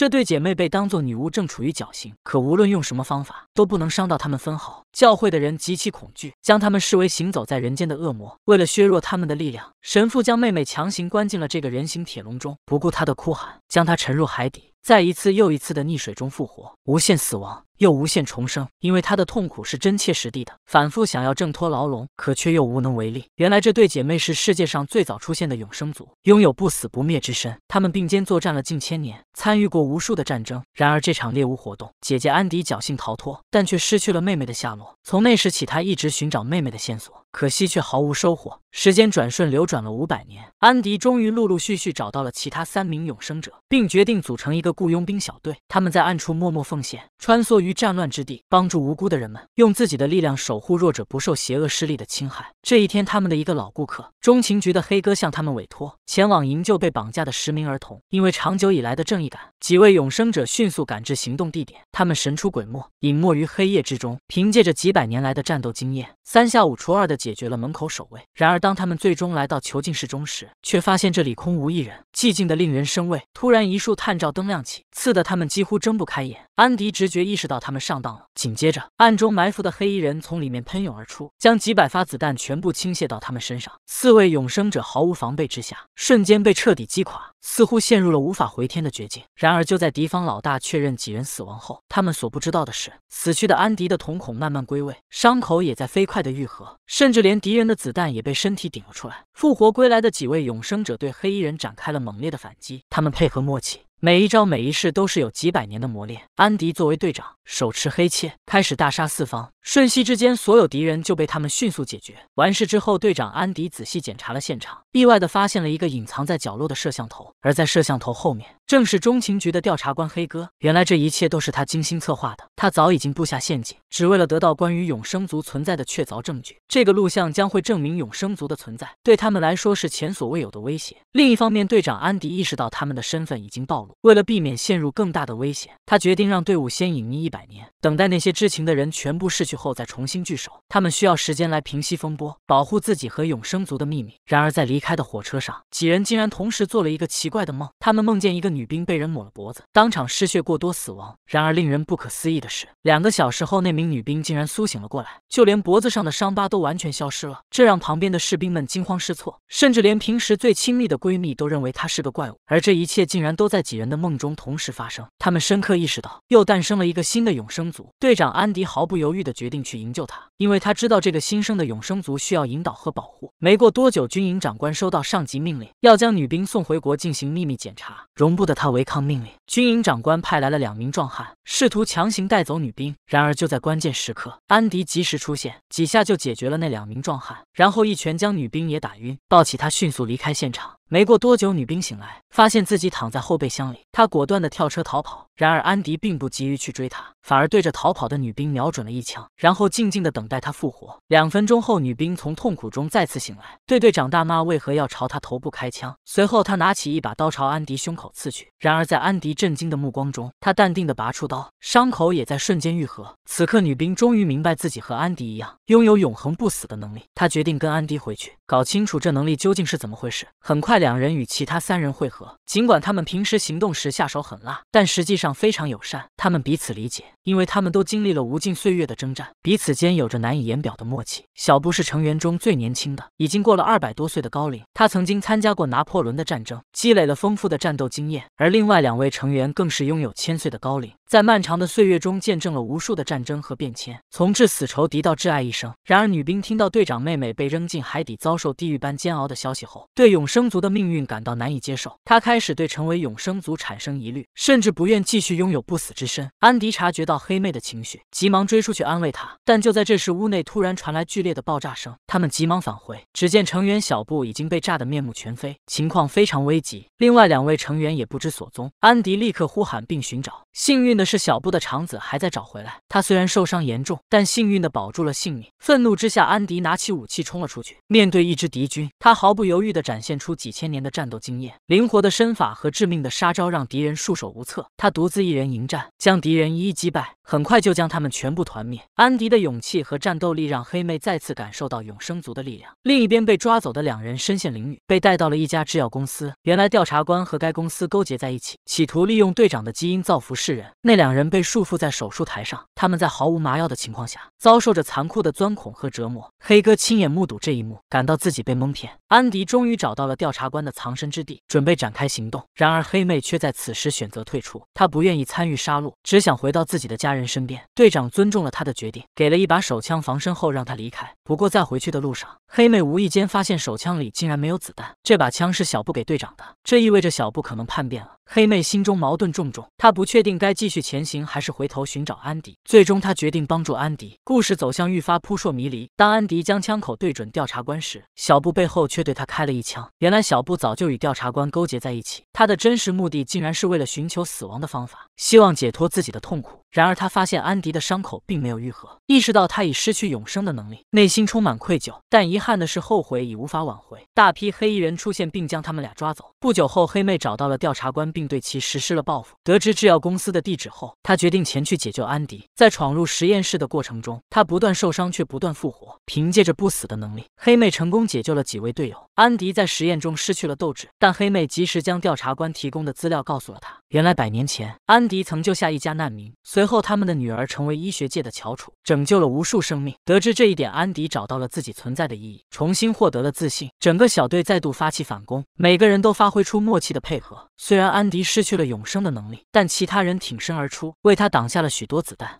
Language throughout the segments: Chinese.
这对姐妹被当作女巫，正处于绞刑。可无论用什么方法，都不能伤到她们分毫。教会的人极其恐惧，将她们视为行走在人间的恶魔。为了削弱他们的力量，神父将妹妹强行关进了这个人形铁笼中，不顾她的哭喊，将她沉入海底。在一次又一次的溺水中复活，无限死亡又无限重生，因为她的痛苦是真切实地的。反复想要挣脱牢笼，可却又无能为力。原来这对姐妹是世界上最早出现的永生族，拥有不死不灭之身。她们并肩作战了近千年，参与过无数的战争。然而这场猎巫活动，姐姐安迪侥幸逃脱，但却失去了妹妹的下落。从那时起，她一直寻找妹妹的线索，可惜却毫无收获。时间转瞬流转了五百年，安迪终于陆陆续续找到了其他三名永生者，并决定组成一个。雇佣兵小队，他们在暗处默默奉献，穿梭于战乱之地，帮助无辜的人们，用自己的力量守护弱者不受邪恶势力的侵害。这一天，他们的一个老顾客，中情局的黑哥向他们委托前往营救被绑架的十名儿童。因为长久以来的正义感，几位永生者迅速赶至行动地点。他们神出鬼没，隐没于黑夜之中，凭借着几百年来的战斗经验，三下五除二的解决了门口守卫。然而，当他们最终来到囚禁室中时，却发现这里空无一人，寂静的令人生畏。突然，一束探照灯亮。刺得他们几乎睁不开眼，安迪直觉意识到他们上当了。紧接着，暗中埋伏的黑衣人从里面喷涌而出，将几百发子弹全部倾泻到他们身上。四位永生者毫无防备之下，瞬间被彻底击垮，似乎陷入了无法回天的绝境。然而，就在敌方老大确认几人死亡后，他们所不知道的是，死去的安迪的瞳孔慢慢归位，伤口也在飞快的愈合，甚至连敌人的子弹也被身体顶了出来。复活归来的几位永生者对黑衣人展开了猛烈的反击，他们配合默契。每一招每一式都是有几百年的磨练。安迪作为队长，手持黑切，开始大杀四方。瞬息之间，所有敌人就被他们迅速解决。完事之后，队长安迪仔细检查了现场，意外的发现了一个隐藏在角落的摄像头。而在摄像头后面，正是中情局的调查官黑哥。原来这一切都是他精心策划的，他早已经布下陷阱，只为了得到关于永生族存在的确凿证据。这个录像将会证明永生族的存在，对他们来说是前所未有的威胁。另一方面，队长安迪意识到他们的身份已经暴露。为了避免陷入更大的危险，他决定让队伍先隐匿一百年，等待那些知情的人全部逝去后再重新聚首。他们需要时间来平息风波，保护自己和永生族的秘密。然而，在离开的火车上，几人竟然同时做了一个奇怪的梦。他们梦见一个女兵被人抹了脖子，当场失血过多死亡。然而令人不可思议的是，两个小时后，那名女兵竟然苏醒了过来，就连脖子上的伤疤都完全消失了。这让旁边的士兵们惊慌失措，甚至连平时最亲密的闺蜜都认为她是个怪物。而这一切竟然都在几。人的梦中同时发生，他们深刻意识到，又诞生了一个新的永生族。队长安迪毫不犹豫地决定去营救他，因为他知道这个新生的永生族需要引导和保护。没过多久，军营长官收到上级命令，要将女兵送回国进行秘密检查，容不得他违抗命令。军营长官派来了两名壮汉，试图强行带走女兵。然而就在关键时刻，安迪及时出现，几下就解决了那两名壮汉，然后一拳将女兵也打晕，抱起她迅速离开现场。没过多久，女兵醒来，发现自己躺在后备箱里。她果断的跳车逃跑。然而，安迪并不急于去追她，反而对着逃跑的女兵瞄准了一枪，然后静静的等待她复活。两分钟后，女兵从痛苦中再次醒来，对队长大骂为何要朝她头部开枪。随后，她拿起一把刀朝安迪胸口刺去。然而，在安迪震惊的目光中，她淡定的拔出刀，伤口也在瞬间愈合。此刻，女兵终于明白自己和安迪一样，拥有永恒不死的能力。她决定跟安迪回去，搞清楚这能力究竟是怎么回事。很快。两人与其他三人会合，尽管他们平时行动时下手狠辣，但实际上非常友善。他们彼此理解，因为他们都经历了无尽岁月的征战，彼此间有着难以言表的默契。小布是成员中最年轻的，已经过了二百多岁的高龄。他曾经参加过拿破仑的战争，积累了丰富的战斗经验。而另外两位成员更是拥有千岁的高龄，在漫长的岁月中见证了无数的战争和变迁，从至死仇敌到挚爱一生。然而，女兵听到队长妹妹被扔进海底、遭受地狱般煎熬的消息后，对永生族的命运感到难以接受。她开始对成为永生族产生疑虑，甚至不愿继续拥有不死之。身。安迪察觉到黑妹的情绪，急忙追出去安慰她。但就在这时，屋内突然传来剧烈的爆炸声，他们急忙返回，只见成员小布已经被炸得面目全非，情况非常危急。另外两位成员也不知所踪。安迪立刻呼喊并寻找。幸运的是，小布的肠子还在找回来。他虽然受伤严重，但幸运的保住了性命。愤怒之下，安迪拿起武器冲了出去。面对一支敌军，他毫不犹豫的展现出几千年的战斗经验，灵活的身法和致命的杀招让敌人束手无策。他独自一人迎战。将敌人一一击败。很快就将他们全部团灭。安迪的勇气和战斗力让黑妹再次感受到永生族的力量。另一边，被抓走的两人身陷囹圄，被带到了一家制药公司。原来，调查官和该公司勾结在一起，企图利用队长的基因造福世人。那两人被束缚在手术台上，他们在毫无麻药的情况下，遭受着残酷的钻孔和折磨。黑哥亲眼目睹这一幕，感到自己被蒙骗。安迪终于找到了调查官的藏身之地，准备展开行动。然而，黑妹却在此时选择退出，她不愿意参与杀戮，只想回到自己的家人。人身边队长尊重了他的决定，给了一把手枪防身后让他离开。不过在回去的路上，黑妹无意间发现手枪里竟然没有子弹。这把枪是小布给队长的，这意味着小布可能叛变了。黑妹心中矛盾重重，她不确定该继续前行还是回头寻找安迪。最终她决定帮助安迪。故事走向愈发扑朔迷离。当安迪将枪口对准调查官时，小布背后却对他开了一枪。原来小布早就与调查官勾结在一起，他的真实目的竟然是为了寻求死亡的方法，希望解脱自己的痛苦。然而他发现安迪的伤口并没有愈合，意识到他已失去永生的能力，内心充满愧疚。但遗憾的是，后悔已无法挽回。大批黑衣人出现，并将他们俩抓走。不久后，黑妹找到了调查官，并对其实施了报复。得知制药公司的地址后，他决定前去解救安迪。在闯入实验室的过程中，他不断受伤却不断复活。凭借着不死的能力，黑妹成功解救了几位队友。安迪在实验中失去了斗志，但黑妹及时将调查官提供的资料告诉了他。原来百年前，安迪曾救下一家难民。随后，他们的女儿成为医学界的翘楚，拯救了无数生命。得知这一点，安迪找到了自己存在的意义，重新获得了自信。整个小队再度发起反攻，每个人都发挥出默契的配合。虽然安迪失去了永生的能力，但其他人挺身而出，为他挡下了许多子弹。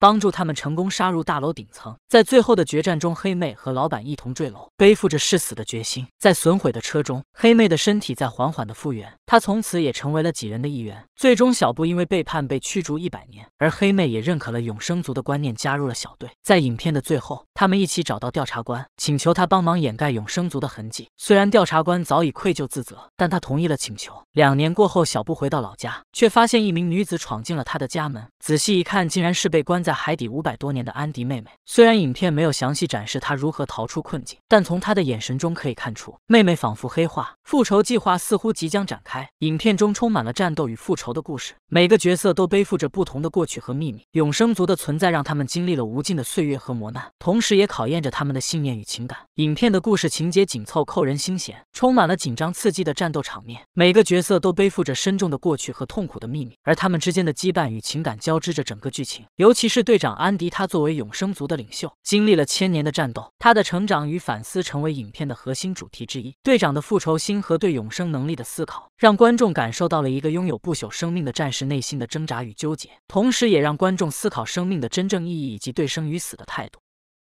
帮助他们成功杀入大楼顶层，在最后的决战中，黑妹和老板一同坠楼，背负着誓死的决心。在损毁的车中，黑妹的身体在缓缓的复原，她从此也成为了几人的一员。最终，小布因为背叛被驱逐一百年，而黑妹也认可了永生族的观念，加入了小队。在影片的最后，他们一起找到调查官，请求他帮忙掩盖永生族的痕迹。虽然调查官早已愧疚自责，但他同意了请求。两年过后，小布回到老家，却发现一名女子闯进了他的家门，仔细一看，竟然是被关在。在海底五百多年的安迪妹妹，虽然影片没有详细展示她如何逃出困境，但从她的眼神中可以看出，妹妹仿佛黑化，复仇计划似乎即将展开。影片中充满了战斗与复仇的故事，每个角色都背负着不同的过去和秘密。永生族的存在让他们经历了无尽的岁月和磨难，同时也考验着他们的信念与情感。影片的故事情节紧凑，扣人心弦，充满了紧张刺激的战斗场面。每个角色都背负着深重的过去和痛苦的秘密，而他们之间的羁绊与情感交织着整个剧情，尤其是。队长安迪，他作为永生族的领袖，经历了千年的战斗，他的成长与反思成为影片的核心主题之一。队长的复仇心和对永生能力的思考，让观众感受到了一个拥有不朽生命的战士内心的挣扎与纠结，同时也让观众思考生命的真正意义以及对生与死的态度。